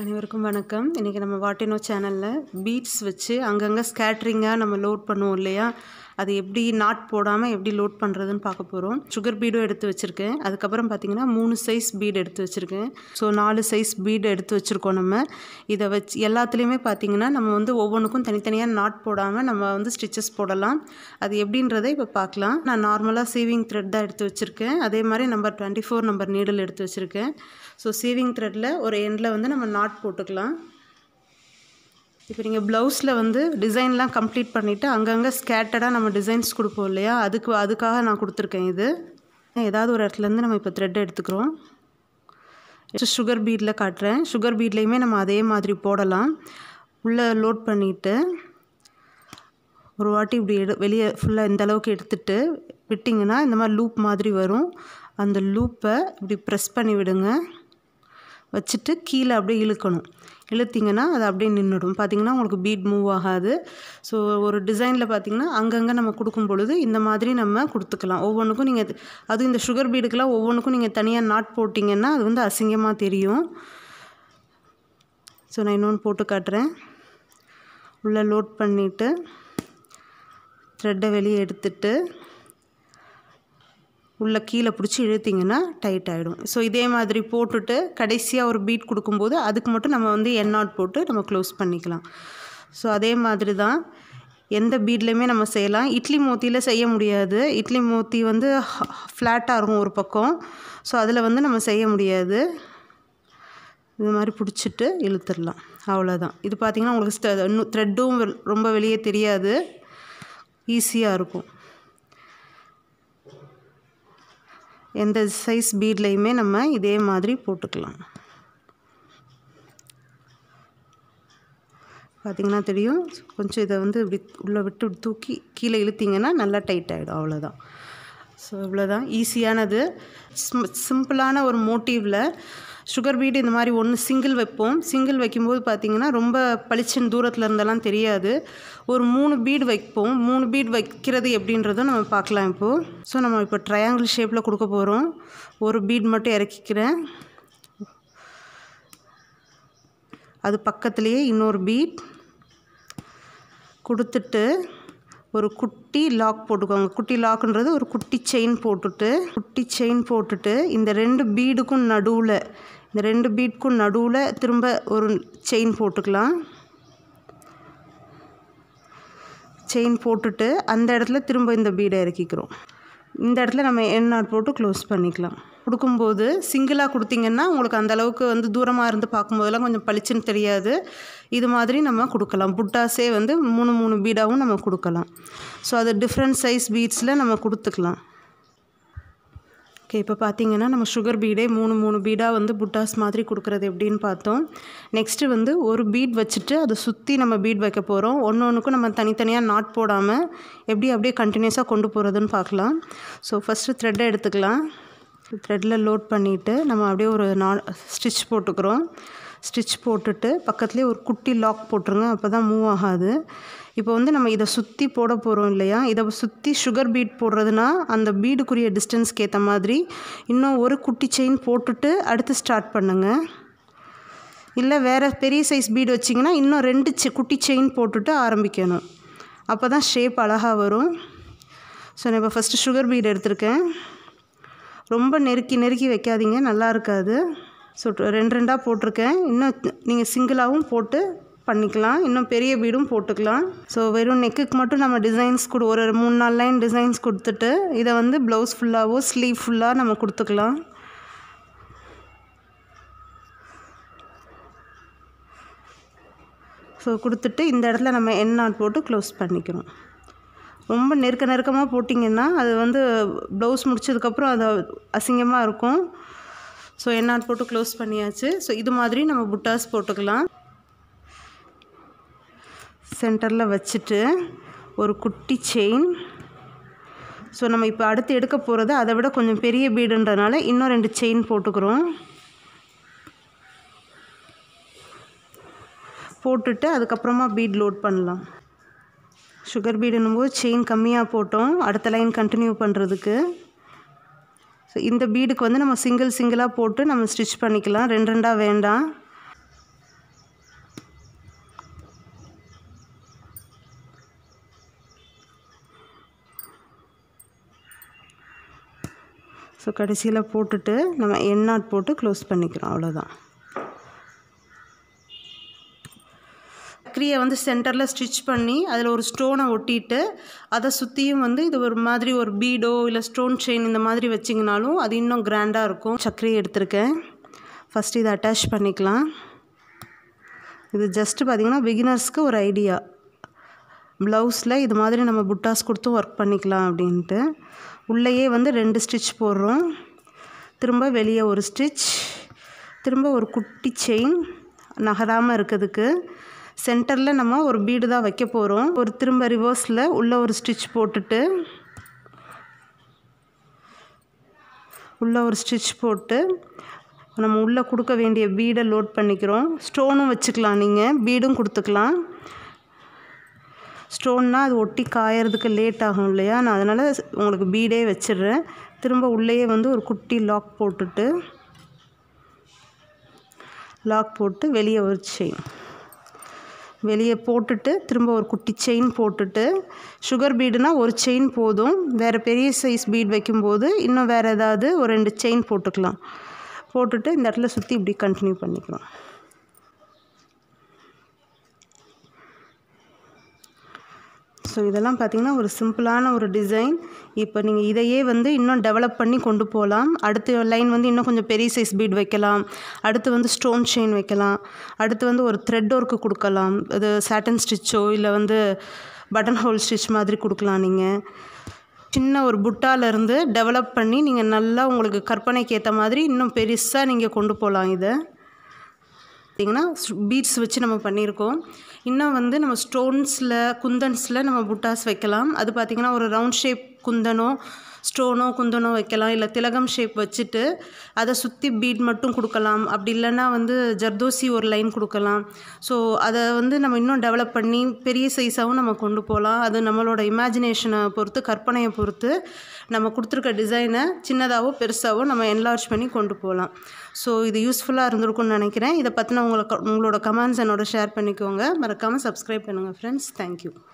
அனைவருக்கும் வணக்கம் இன்றைக்கி நம்ம வாட்டினோ சேனலில் பீட்ஸ் வச்சு அங்கங்கே ஸ்கேட்ரிங்காக நம்ம லோட் பண்ணுவோம் இல்லையா அது எப்படி நாட் போடாமல் எப்படி லோட் பண்ணுறதுன்னு பார்க்க போகிறோம் சுகர் பீடும் எடுத்து வச்சுருக்கேன் அதுக்கப்புறம் பார்த்திங்கன்னா மூணு சைஸ் பீடு எடுத்து வச்சுருக்கேன் ஸோ நாலு சைஸ் பீடு எடுத்து வச்சுருக்கோம் நம்ம இதை வச்சு எல்லாத்துலேயுமே பார்த்திங்கன்னா நம்ம வந்து ஒவ்வொன்றுக்கும் தனித்தனியாக நாட் போடாமல் நம்ம வந்து ஸ்டிச்சஸ் போடலாம் அது எப்படின்றத இப்போ பார்க்கலாம் நான் நார்மலாக சேவிங் த்ரெட் தான் எடுத்து வச்சுருக்கேன் அதே மாதிரி number twenty four number needle எடுத்து வச்சுருக்கேன் ஸோ சேவிங் த்ரெட்டில் ஒரு எண்டில் வந்து நம்ம நாட் போட்டுக்கலாம் இப்போ நீங்கள் ப்ளவுஸில் வந்து டிசைன்லாம் கம்ப்ளீட் பண்ணிவிட்டு அங்கங்கே ஸ்கேட்டடாக நம்ம டிசைன்ஸ் கொடுப்போம் இல்லையா அதுக்கு அதுக்காக நான் கொடுத்துருக்கேன் இது ஏதாவது ஒரு இடத்துலேருந்து நம்ம இப்போ த்ரெட் எடுத்துக்கிறோம் சுகர் பீடில் காட்டுறேன் சுகர் பீட்லேயுமே நம்ம அதே மாதிரி போடலாம் உள்ளே லோட் பண்ணிவிட்டு ஒரு வாட்டி இப்படி எடு வெளியே ஃபுல்லாக இந்த அளவுக்கு எடுத்துட்டு விட்டிங்கன்னா இந்த மாதிரி லூப் மாதிரி வரும் அந்த லூப்பை இப்படி ப்ரெஸ் பண்ணி விடுங்க வச்சுட்டு கீழே அப்படியே இழுக்கணும் இழுத்திங்கன்னா அது அப்படியே நின்றுடும் பார்த்திங்கன்னா உங்களுக்கு பீட் மூவ் ஆகாது ஸோ ஒரு டிசைனில் பார்த்திங்கன்னா அங்கங்கே நம்ம கொடுக்கும் பொழுது இந்த மாதிரி நம்ம கொடுத்துக்கலாம் ஒவ்வொன்றுக்கும் நீங்கள் அதுவும் இந்த சுகர் பீடுக்கெலாம் ஒவ்வொன்றுக்கும் நீங்கள் தனியாக நாட் போட்டிங்கன்னா அது வந்து அசிங்கமாக தெரியும் ஸோ நான் இன்னொன்று போட்டு காட்டுறேன் உள்ளே லோட் பண்ணிவிட்டு த்ரெட்டை வெளியே எடுத்துகிட்டு உள்ளே கீழே பிடிச்சி இழுத்திங்கன்னா டைட் ஆகிடும் ஸோ இதே மாதிரி போட்டுட்டு கடைசியாக ஒரு பீட் கொடுக்கும்போது அதுக்கு மட்டும் நம்ம வந்து என் போட்டு நம்ம க்ளோஸ் பண்ணிக்கலாம் ஸோ அதே மாதிரி தான் எந்த பீட்லேயுமே நம்ம செய்யலாம் இட்லி மோத்தியில் செய்ய முடியாது இட்லி மோத்தி வந்து ஃப்ளாட்டாக இருக்கும் ஒரு பக்கம் ஸோ அதில் வந்து நம்ம செய்ய முடியாது இது மாதிரி பிடிச்சிட்டு இழுத்துடலாம் அவ்வளோதான் இது பார்த்திங்கன்னா உங்களுக்கு இன்னும் த்ரெட்டும் ரொம்ப வெளியே தெரியாது ஈஸியாக இருக்கும் எந்த சைஸ் பீட்லேயுமே நம்ம இதே மாதிரி போட்டுக்கலாம் பார்த்திங்கன்னா தெரியும் கொஞ்சம் இதை வந்து இப்படி உள்ளே விட்டு தூக்கி கீழே இழுத்திங்கன்னா நல்லா டைட் ஆகிடும் அவ்வளோதான் ஸோ இவ்வளோதான் ஈஸியானது சிம்பிளான ஒரு மோட்டிவில் சுகர் பீட் இந்த மாதிரி ஒன்று சிங்கிள் வைப்போம் சிங்கிள் வைக்கும்போது பார்த்திங்கன்னா ரொம்ப பளிச்சின் தூரத்தில் இருந்தெல்லாம் தெரியாது ஒரு மூணு பீட் வைப்போம் மூணு பீட் வைக்கிறது எப்படின்றதும் நம்ம பார்க்கலாம் இப்போது ஸோ நம்ம இப்போ ட்ரையாங்கிள் ஷேப்பில் கொடுக்க போகிறோம் ஒரு பீட் மட்டும் இறக்கிக்கிறேன் அது பக்கத்துலேயே இன்னொரு பீட் கொடுத்துட்டு ஒரு குட்டி லாக் போட்டுக்கோங்க குட்டி லாக்குன்றது ஒரு குட்டி செயின் போட்டுட்டு குட்டி செயின் போட்டுட்டு இந்த ரெண்டு பீடுக்கும் நடுவில் இந்த ரெண்டு பீட்க்கும் நடுவில் திரும்ப ஒரு செயின் போட்டுக்கலாம் செயின் போட்டுட்டு அந்த இடத்துல திரும்ப இந்த பீடை இறக்கிக்கிறோம் இந்த இடத்துல நம்ம எண்ணாட் போட்டு க்ளோஸ் பண்ணிக்கலாம் கொடுக்கும்போது சிங்கிளாக கொடுத்தீங்கன்னா உங்களுக்கு அந்தளவுக்கு வந்து தூரமாக இருந்து பார்க்கும்போதெல்லாம் கொஞ்சம் பளிச்சுன்னு தெரியாது இது மாதிரி நம்ம கொடுக்கலாம் புட்டாஸே வந்து மூணு மூணு பீடாகவும் நம்ம கொடுக்கலாம் ஸோ அது டிஃப்ரெண்ட் சைஸ் பீட்ஸில் நம்ம கொடுத்துக்கலாம் ஓகே இப்போ பார்த்தீங்கன்னா நம்ம சுகர் பீடே மூணு மூணு பீடாக வந்து புட்டாஸ் மாதிரி கொடுக்குறது எப்படின்னு பார்த்தோம் நெக்ஸ்ட்டு வந்து ஒரு பீட் வச்சுட்டு அதை சுற்றி நம்ம பீட் வைக்க போகிறோம் ஒன்று ஒன்றுக்கும் நம்ம தனித்தனியாக நாட் போடாமல் எப்படி அப்படியே கண்டினியூஸாக கொண்டு போகிறதுன்னு பார்க்கலாம் ஸோ ஃபஸ்ட்டு த்ரெட்டை எடுத்துக்கலாம் த்ரெட்டில் லோட் பண்ணிவிட்டு நம்ம அப்படியே ஒரு நா ஸ்டிச் போட்டுக்கிறோம் ஸ்டிச் போட்டுட்டு பக்கத்துலேயே ஒரு குட்டி லாக் போட்டுருங்க அப்போ தான் மூவ் ஆகாது இப்போ வந்து நம்ம இதை சுற்றி போட போகிறோம் இல்லையா இதை சுற்றி சுகர் பீட் போடுறதுனா அந்த பீடுக்குரிய டிஸ்டன்ஸ்க்கு ஏற்ற மாதிரி இன்னும் ஒரு குட்டி செயின் போட்டுட்டு அடுத்து ஸ்டார்ட் பண்ணுங்கள் இல்லை வேறு பெரிய சைஸ் பீடு வச்சிங்கன்னா இன்னும் ரெண்டு செ குட்டி செயின் போட்டுட்டு ஆரம்பிக்கணும் அப்போ தான் ஷேப் அழகாக வரும் ஸோ நான் இப்போ ஃபஸ்ட்டு சுகர் பீடு எடுத்திருக்கேன் ரொம்ப நெருக்கி நெருக்கி வைக்காதீங்க நல்லா இருக்காது ஸோ ரெண்டு ரெண்டாக போட்டிருக்கேன் இன்னும் நீங்கள் சிங்கிளாகவும் போட்டு பண்ணிக்கலாம் இன்னும் பெரிய பீடும் போட்டுக்கலாம் ஸோ வெறும் நெக்குக்கு மட்டும் நம்ம டிசைன்ஸ் கொடு ஒரு மூணு நாலு லைன் டிசைன்ஸ் கொடுத்துட்டு இதை வந்து ப்ளவுஸ் ஃபுல்லாகவோ ஸ்லீவ் ஃபுல்லாக நம்ம கொடுத்துக்கலாம் ஸோ கொடுத்துட்டு இந்த இடத்துல நம்ம எண்ணாட் போட்டு க்ளோஸ் பண்ணிக்கிறோம் ரொம்ப நெருக்க நெருக்கமாக போட்டிங்கன்னா அது வந்து ப்ளவுஸ் முடிச்சதுக்கப்புறம் அது அசிங்கமாக இருக்கும் ஸோ என்னால் போட்டு க்ளோஸ் பண்ணியாச்சு ஸோ இது மாதிரி நம்ம புட்டாஸ் போட்டுக்கலாம் சென்டரில் வச்சுட்டு ஒரு குட்டி செயின் ஸோ நம்ம இப்போ அடுத்து எடுக்க போகிறது அதை விட கொஞ்சம் பெரிய பீடுன்றனால இன்னும் ரெண்டு செயின் போட்டுக்கிறோம் போட்டுட்டு அதுக்கப்புறமா பீட் லோட் பண்ணலாம் சுகர் பீடுன்னும் போது செயின் கம்மியாக போட்டோம் அடுத்த லைன் கண்டினியூ பண்ணுறதுக்கு ஸோ இந்த பீடுக்கு வந்து நம்ம சிங்கிள் சிங்கிளாக போட்டு நம்ம ஸ்டிச் பண்ணிக்கலாம் ரெண்டு ரெண்டாக வேண்டாம் ஸோ கடைசியில் போட்டுட்டு நம்ம எண்ணாட் போட்டு க்ளோஸ் பண்ணிக்கிறோம் அவ்வளோதான் சக்கரையை வந்து சென்டரில் ஸ்டிச் பண்ணி அதில் ஒரு ஸ்டோனை ஒட்டிட்டு அதை சுற்றியும் வந்து இது ஒரு மாதிரி ஒரு பீடோ இல்லை ஸ்டோன் செயின் இந்த மாதிரி வச்சிங்கனாலும் அது இன்னும் கிராண்டாக இருக்கும் சக்கரியை எடுத்திருக்கேன் ஃபஸ்ட்டு இதை அட்டாச் பண்ணிக்கலாம் இது ஜஸ்ட்டு பார்த்திங்கன்னா பிகினர்ஸ்க்கு ஒரு ஐடியா ப்ளவுஸில் இது மாதிரி நம்ம புட்டாஸ் கொடுத்து ஒர்க் பண்ணிக்கலாம் அப்படின்ட்டு உள்ளேயே வந்து ரெண்டு ஸ்டிச் போடுறோம் திரும்ப வெளியே ஒரு ஸ்டிச் திரும்ப ஒரு குட்டி செயின் நகராமல் இருக்கிறதுக்கு சென்டரில் நம்ம ஒரு பீடு தான் வைக்க போகிறோம் ஒரு திரும்ப ரிவர்ஸில் உள்ளே ஒரு ஸ்டிச் போட்டுட்டு உள்ளே ஒரு ஸ்டிச் போட்டு நம்ம உள்ளே கொடுக்க வேண்டிய பீடை லோட் பண்ணிக்கிறோம் ஸ்டோனும் வச்சுக்கலாம் நீங்கள் பீடும் கொடுத்துக்கலாம் ஸ்டோன்னால் அது ஒட்டி காயறதுக்கு லேட் ஆகும் இல்லையா நான் அதனால் உங்களுக்கு பீடே வச்சிடுறேன் திரும்ப உள்ளேயே வந்து ஒரு குட்டி லாக் போட்டுட்டு லாக் போட்டு வெளியே வச்சு வெளியே போட்டுட்டு திரும்ப ஒரு குட்டி செயின் போட்டுட்டு சுகர் பீடுனா ஒரு செயின் போதும் வேறு பெரிய சைஸ் பீட் வைக்கும்போது இன்னும் வேறு ஏதாவது ஒரு ரெண்டு செயின் போட்டுக்கலாம் போட்டுட்டு இந்த இடத்துல சுற்றி இப்படி கண்டினியூ பண்ணிக்கலாம் ஸோ இதெல்லாம் பார்த்திங்கன்னா ஒரு சிம்பிளான ஒரு டிசைன் இப்போ நீங்கள் இதையே வந்து இன்னும் டெவலப் பண்ணி கொண்டு போகலாம் அடுத்த லைன் வந்து இன்னும் கொஞ்சம் பெரிய சைஸ் பீட் வைக்கலாம் அடுத்து வந்து ஸ்டோன் செயின் வைக்கலாம் அடுத்து வந்து ஒரு த்ரெட் ஒர்க்கு கொடுக்கலாம் அது சாட்டன் ஸ்டிச்சோ இல்லை வந்து பட்டன் ஹோல் ஸ்டிச் மாதிரி கொடுக்கலாம் நீங்கள் சின்ன ஒரு புட்டாலேருந்து டெவலப் பண்ணி நீங்கள் நல்லா உங்களுக்கு கற்பனைக்கு ஏற்ற மாதிரி இன்னும் பெருசாக நீங்கள் கொண்டு போகலாம் இதை பார்த்திங்கன்னா பீட்ஸ் வச்சு நம்ம பண்ணியிருக்கோம் இன்னும் வந்து நம்ம ஸ்டோன்ஸில் குந்தன்ஸில் நம்ம புட்டாஸ் வைக்கலாம் அது பார்த்திங்கன்னா ஒரு ரவுண்ட் ஷேப் குந்தனோ ஸ்டோனோ குந்தனோ வைக்கலாம் இல்லை திலகம் ஷேப் வச்சுட்டு அதை சுற்றி பீட் மட்டும் கொடுக்கலாம் அப்படி இல்லைன்னா வந்து ஜர்தோசி ஒரு லைன் கொடுக்கலாம் ஸோ அதை வந்து நம்ம இன்னும் டெவலப் பண்ணி பெரிய சைஸாகவும் நம்ம கொண்டு போகலாம் அது நம்மளோட இமேஜினேஷனை பொறுத்து கற்பனையை பொறுத்து நம்ம கொடுத்துருக்க டிசைனை சின்னதாகவோ பெருசாகவோ நம்ம என்லார்ஜ் பண்ணி கொண்டு போகலாம் ஸோ இது யூஸ்ஃபுல்லாக இருந்திருக்கும்னு நினைக்கிறேன் இதை பற்றின உங்களை உங்களோட கமெண்ட்ஸ் என்னோட ஷேர் பண்ணிக்கோங்க மறக்காமல் சப்ஸ்கிரைப் பண்ணுங்கள் ஃப்ரெண்ட்ஸ் தேங்க்யூ